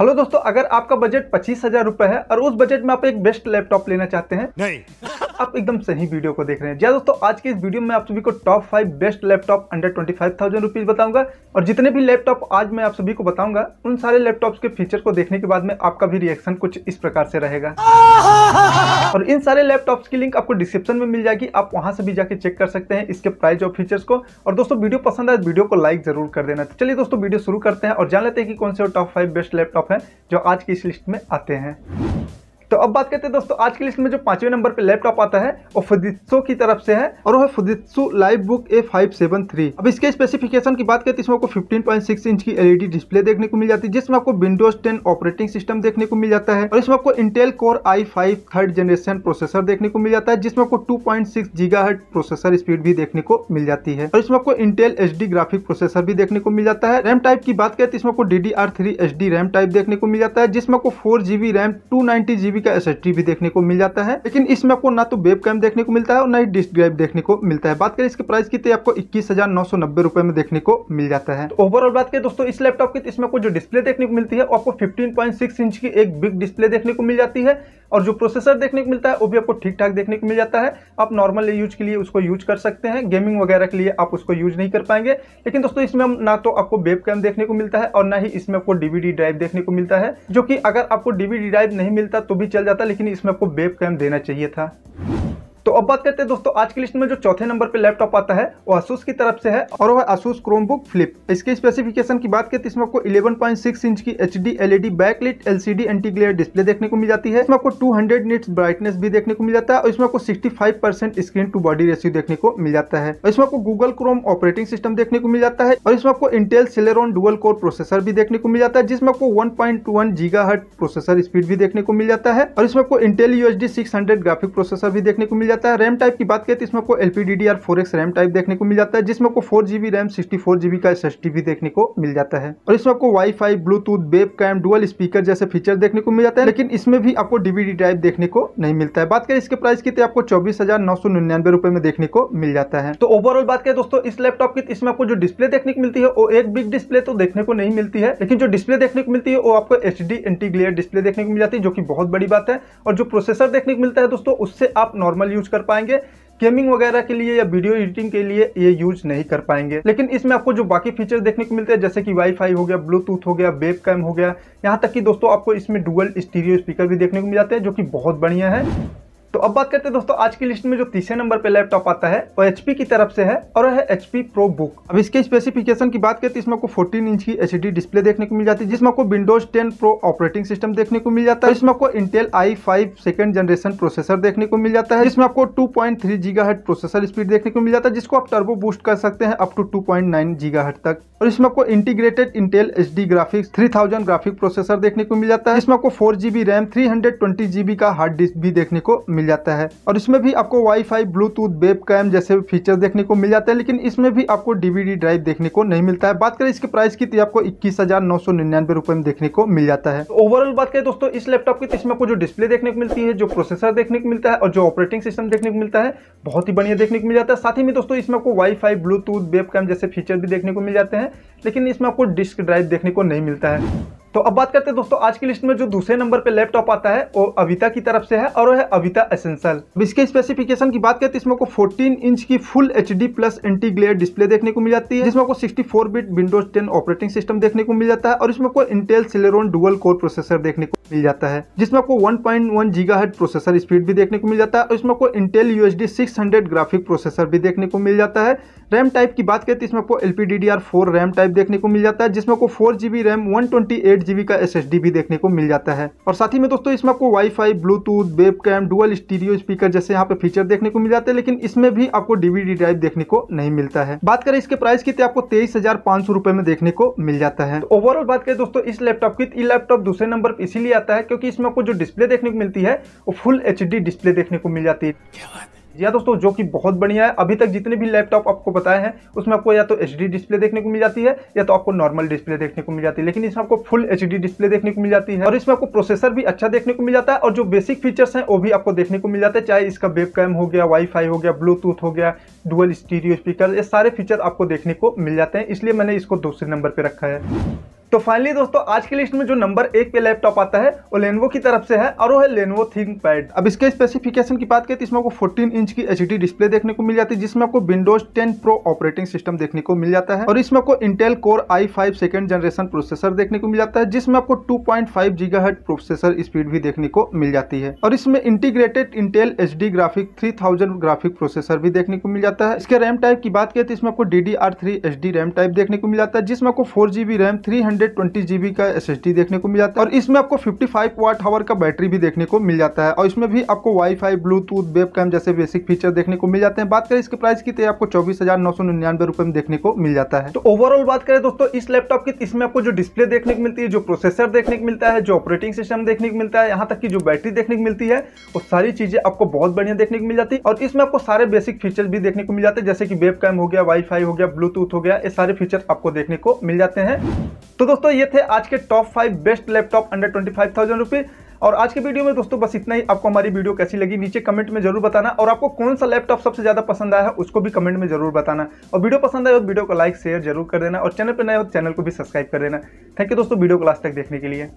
hello दोस्तों अगर आपका बजट पच्चीस हजार रुपए है और उस बजट में आप एक बेस्ट लैपटॉप लेना चाहते हैं नहीं आप एकदम सही वीडियो को देख रहे हैं जी दोस्तों आज के इस वीडियो में आप सभी को top five best laptop under twenty five thousand rupees बताऊंगा और जितने भी लैपटॉप आज मैं आप सभी को बताऊंगा उन सारे लैपटॉप्स के फीचर को देखने के बाद में आपका भी रिएक्शन कुछ इस प्रकार से रहेगा और इन सारे लैपटॉप्स की लिंक आपको डिस्क्रिप्शन में मिल जाएगी आप वहां से भी जाके चेक कर सकते हैं इसके प्राइस और फीचर्स को और दोस्तों वीडियो पसंद आए वीडियो तो को लाइक जरूर कर देना चलिए दोस्तों वीडियो शुरू करते हैं और जान लेते हैं कि कौन से top five best laptop top हैं जो आज की इस लिस्ट में आते हैं तो अब बात करते हैं दोस्तों आज की लिस्ट में जो पांचवें नंबर पे लैपटॉप आता है वो फुदित्सो की तरफ से है और वो है Fujitsu live book A five seven three अब इसके स्पेसिफिकेशन की बात करते हैं तो इसमें आपको 15.6 इंच की एलईडी डिस्प्ले e देखने को मिल जाती है जिसमें आपको विंडोज टेन ऑपरेटिंग सिस्टम देखने को मिल जाता है और इसमें आपको Intel core i five third generation processor देखने को मिल जाता है जिसमें आपको two point six processor speed भी देखने को मिल जाती है और इसमें आपको इंटेल एच ग्राफिक प्रोसेसर भी देखने को मिल जाता है रैम टाइप की बात करते हैं तो इसमें आपको डी डी रैम टाइप देखने को मिल जाता है जिसमें आपको फोर रैम टू जीबी का एस भी देखने को मिल जाता है लेकिन इसमें आपको ना तो वेब कैम देखने को मिलता है और ना ही डिस्क ड्राइव देखने को मिलता है बात करें इसके प्राइस की तो आपको इक्कीस हजार में देखने को मिल जाता है तो ओवरऑल बात करें दोस्तों इस लैपटॉप की तो इसमें आपको जो डिस्प्ले देखने को मिलती है आपको फिफ्टीन इंच की एक बिग डिस्प्ले देखने को मिल जाती है और जो प्रोसेसर देखने को मिलता है वो भी आपको ठीक ठाक देखने को मिल जाता है आप नॉर्मल यूज के लिए उसको यूज कर सकते हैं गेमिंग वगैरह के लिए आप उसको यूज नहीं कर पाएंगे लेकिन दोस्तों इसमें हम ना तो आपको वेब कैम देखने को मिलता है और ना ही इसमें आपको डीवीडी ड्राइव देखने को मिलता है जो कि अगर आपको डीवीडी ड्राइव नहीं मिलता तो भी चल जाता लेकिन इसमें आपको वेब कैम देना चाहिए था तो अब बात करते हैं दोस्तों आज की लिस्ट में जो चौथे नंबर पे लैपटॉप आता है वो असूस की तरफ से है और वह क्रोम बुक फ्लिप इसके स्पेसिफिकेशन की बात करें तो इसमें आपको 11.6 इंच की H D LED backlit LCD anti glare display देखने को मिल जाती है इसमें आपको 200 निट्स ब्राइटनेस भी देखने को मिल जाता है और इसमें आपको percent screen to body ratio देखने को मिल जाता है और इसमें आपको गूगल क्रोम ऑपरेटिंग सिस्टम देखने को मिल जाता है और इसमें आपको Intel Celeron dual core processor भी देखने को मिल जाता है जिसमें आपको वन पॉइंट प्रोसेसर स्पीड भी देखने को मिल जाता है और इसमें आपको Intel USD six graphic processor भी देखने को मिल जाता है जाता है रैम टाइप की बात करें तो इसमें आपको L P D D R four X RAM type देखने को मिल जाता है जिसमें आपको four G B RAM sixty four G B का एस एस टी भी देखने को मिल जाता है और इसमें आपको wifi Bluetooth web cam dual speaker जैसे फीचर देखने को मिल जाता है लेकिन इसमें भी आपको डीवीडी ड्राइव देखने को नहीं मिलता है बात करें इसके प्राइस की तो आपको चौबीस हजार नौ सौ निन्यानवे रुपए में देखने को मिल जाता है तो ओवरऑल बात करें दोस्तों इस लैपटॉप की इसमें आपको जो डिस्प्ले देखने को मिलती है वो एक बिग डिस्प्ले तो देखने को नहीं मिलती है लेकिन जो डिस्प्ले देखने को मिलती है वो आपको H D anti glare display देखने को मिल जाती है जो की बहुत बड़ी बात है और जो प्रोसेसर देखने को मिलता है दोस्तों उससे आप नॉर्मल यूज यूज कर पाएंगे गेमिंग वगैरह के लिए या वीडियो एडिटिंग के लिए ये यूज नहीं कर पाएंगे लेकिन इसमें आपको जो बाकी फीचर देखने को मिलते हैं जैसे कि वाईफाई हो गया ब्लूटूथ हो गया वेब कैम हो गया यहाँ तक कि दोस्तों आपको इसमें डुअल स्टीरियो स्पीकर भी देखने को मिल जाते हैं जो कि बहुत बढ़िया है तो अब बात करते हैं दोस्तों आज की लिस्ट में जो तीसरे नंबर पे लैपटॉप आता है वो एचपी की तरफ से है और है एचपी प्रो बुक अब इसके स्पेसिफिकेशन की बात करते हैं तो इसमें आपको 14 इंच की एच डिस्प्ले देखने को मिल जाती है जिसमें आपको विंडोज 10 प्रो ऑपरेटिंग सिस्टम देखने को मिल जाता है इसमें आपको Intel i five second generation processor देखने को मिल जाता है इसमें आपको two point three processor speed देखने को मिल जाता है जिसको आप टर्बो बूस्ट कर सकते हैं up to two point nine तक और इसमें आपको integrated Intel H D graphics three thousand graphic processor देखने को मिल जाता है इसमें आपको four GB RAM three hundred twenty GB का हार्ड डिस्क भी देखने को मिल मिल जाता है और इसमें भी आपको वाईफाई ब्लूटूथ वेब कैम जैसे फीचर देखने को मिल जाते हैं लेकिन इसमें भी आपको डीवीडी ड्राइव देखने को नहीं मिलता है बात करें इसके प्राइस की तो आपको इक्कीस हजार नौ सौ निन्यानवे रुपए में देखने को मिल जाता है ओवरऑल बात करें दोस्तों इस लैपटॉप की तो इसमें आपको जो डिस्प्ले देखने को मिलती है जो प्रोसेसर देखने को मिलता है और जो ऑपरेटिंग सिस्टम देखने को मिलता है बहुत ही बढ़िया देखने को मिल जाता है साथ ही में दोस्तों इसमें आपको वाईफाई ब्लूटूथ वेब कैम जैसे फीचर भी देखने को मिल जाते हैं लेकिन इसमें आपको डिस्क ड्राइव देखने को नहीं मिलता है तो अब बात करते हैं दोस्तों आज की लिस्ट में जो दूसरे नंबर पे लैपटॉप आता है वो अविता की तरफ से है और वो है अविता एसेंशल अब इसके स्पेसिफिकेशन की बात करते हैं इसमें को 14 इंच की full H D plus anti glare display देखने को मिल जाती है जिसमें को 64 बिट विंडोज 10 ऑपरेटिंग सिस्टम देखने को मिल जाता है और इसमें को Intel Celeron dual core processor देखने को मिल जाता है जिसमें आपको वन पॉइंट प्रोसेसर स्पीड भी देखने को मिल जाता है और इसमें को इंटेल यूएसडी 600 ग्राफिक प्रोसेसर भी देखने को मिल जाता है रैम टाइप की बात करते हैं इसमें आपको एल रैम टाइप देखने को मिल जाता है जिसमें को four GB RAM one twenty eight GB का एस भी देखने को मिल जाता है और साथ ही में दोस्तों इसमें आपको wifi Bluetooth web cam dual stereo speaker जैसे यहाँ पे फीचर देखने को मिल जाते हैं लेकिन इसमें भी आपको डीवीडी ड्राइव देखने को नहीं मिलता है बात करें इसके प्राइस की तो आपको तेईस हजार में देखने को मिल जाता है ओवरऑल तो बात करें दोस्तों इस लैपटॉप की लैपटॉप दूसरे नंबर इसीलिए आता है क्योंकि इसमें आपको जो डिस्प्ले देखने को मिलती है वो फुल एच डिस्प्ले देखने को मिल जाती है जी हाँ दोस्तों जो कि बहुत बढ़िया है अभी तक जितने भी लैपटॉप आपको बताए हैं उसमें आपको या तो एच डिस्प्ले देखने को मिल जाती है या तो आपको नॉर्मल डिस्प्ले देखने को मिल जाती है लेकिन इसमें आपको फुल एच डिस्प्ले देखने को मिल जाती है और इसमें आपको प्रोसेसर भी अच्छा देखने को मिल जाता है और जो बेसिक फीचर्स हैं वो भी आपको देखने को मिल जाता है चाहे इसका वेब कैम हो गया वाईफाई हो गया ब्लूटूथ हो गया डुअल स्टीरियो स्पीकर ये सारे फीचर आपको देखने को मिल जाते हैं इसलिए मैंने इसको दूसरे नंबर पर रखा है तो फाइनली दोस्तों आज की लिस्ट में जो नंबर एक पे लैपटॉप आता है वो लेनवो की तरफ से है और वो है लेनवो थिंक पैड अब इसके स्पेसिफिकेशन की बात करें तो इसमें आपको 14 इंच की एच डिस्प्ले देखने को मिल जाती है जिसमें आपको विंडोज 10 प्रो ऑपरेटिंग सिस्टम देखने को मिल जाता है और इसमें आपको Intel core i five generation processor देखने को मिल जाता है जिसमें आपको टू पॉइंट प्रोसेसर स्पीड भी देखने को मिल जाती है और इसमें integrated Intel H graphic three graphic processor भी देखने को मिल जाता है इसके रैम टाइप की बात करें तो इसमें आपको डी डी रैम टाइप देखने को मिल जाता है जिसमें आपको फोर रैम थ्री 120 ट्वेंटी का एस देखने को मिल जाता है और इसमें आपको फिफ्टी फाइव वाट हावर का बैटरी भी देखने को मिल जाता है और इसमें भी आपको वाईफाई ब्लूटूथ वेब कैम जैसे बेसिक फीचर देखने को मिल जाते हैं बात करें इसके प्राइस की तो आपको चौबीस हजार नौ सौ निन्यानवे रुपए में देखने को मिल जाता है तो ओवरऑल बात करें दोस्तों इस लैपटॉप की इसमें आपको जो डिस्प्ले देखने को मिलती है जो प्रोसेसर देखने को मिलता है जो ऑपरेटिंग सिस्टम देखने को मिलता है यहाँ तक की जो बैटरी देखने को मिलती है वो सारी चीजें आपको बहुत बढ़िया देखने को मिल जाती है और इसमें आपको सारे बेसिक फीचर भी देखने को मिल जाते हैं जैसे कि वेब कैम हो गया वाईफाई हो गया ब्लूटूथ हो गया ये सारे फीचर आपको देखने को मिल जाते हैं तो दोस्तों ये थे आज के top five best laptop under twenty five thousand rupees और आज के वीडियो में दोस्तों बस इतना ही आपको हमारी वीडियो कैसी लगी नीचे कमेंट में जरूर बताना और आपको कौन सा लैपटॉप सबसे ज़्यादा पसंद आया है उसको भी कमेंट में जरूर बताना और वीडियो पसंद आए तो वीडियो को लाइक शेयर जरूर कर देना और चैनल पर नए हो चैनल तो को भी सब्सक्राइब कर देना थैंक यू दोस्तों वीडियो को लास्ट तक देखने के लिए